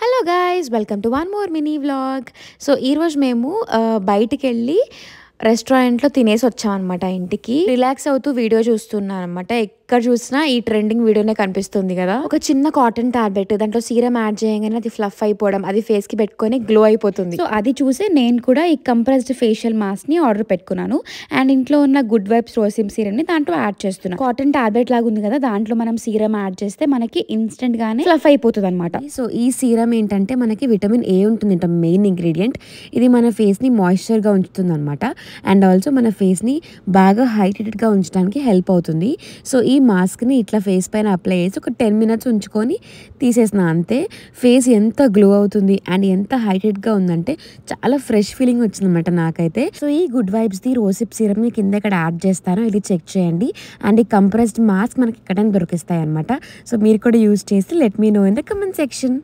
hello guys welcome to one more mini vlog so ఈరోజు మేము బయటికి వెళ్ళి రెస్టారెంట్లో తినేసి వచ్చామన్నమాట ఇంటికి రిలాక్స్ అవుతూ వీడియో చూస్తున్నాను అనమాట ఎక్కడ చూసినా ఈ ట్రెండింగ్ వీడియోనే కనిపిస్తుంది కదా ఒక చిన్న కాటన్ టాబ్లెట్ దాంట్లో సీరం యాడ్ చేయగానే అది ఫ్లఫ్ అయిపోవడం అది ఫేస్ కి పెట్టుకొని గ్లో అయిపోతుంది సో అది చూసి నేను కూడా ఈ కంప్రెస్డ్ ఫేషియల్ మాస్క్ ని ఆర్డర్ పెట్టుకున్నాను అండ్ ఇంట్లో ఉన్న గుడ్ వైబ్స్ రోసిమ్ సీరం ని దాంట్లో యాడ్ చేస్తున్నాను కాటన్ టాబ్లెట్ లాగా ఉంది కదా దాంట్లో మనం సీరం యాడ్ చేస్తే మనకి ఇన్స్టెంట్ గానే ఫ్లఫ్ అయిపోతుంది అనమాట సో ఈ సీరం ఏంటంటే మనకి విటమిన్ ఏ ఉంటుంది మెయిన్ ఇంగ్రీడియంట్ ఇది మన ఫేస్ ని మాయిశ్చర్ గా ఉంచుతుంది అనమాట అండ్ ఆల్సో మన ఫేస్ ని బాగా గా ఉంచడానికి హెల్ప్ అవుతుంది సో ఈ మాస్క్ని ఇట్లా ఫేస్ పైన అప్లై చేసి ఒక టెన్ మినిట్స్ ఉంచుకొని తీసేసిన అంతే ఫేస్ ఎంత గ్లో అవుతుంది అండ్ ఎంత హైటెడ్గా ఉందంటే చాలా ఫ్రెష్ ఫీలింగ్ వచ్చిందన్నమాట నాకైతే సో ఈ గుడ్ వైబ్స్ది రోసిప్ మీ కింద ఇక్కడ యాడ్ చేస్తాను ఇది చెక్ చేయండి అండ్ ఈ కంప్రెస్డ్ మాస్క్ మనకి ఇక్కడ దొరికిస్తాయి అనమాట సో మీరు కూడా యూజ్ చేసి let me know in the comment section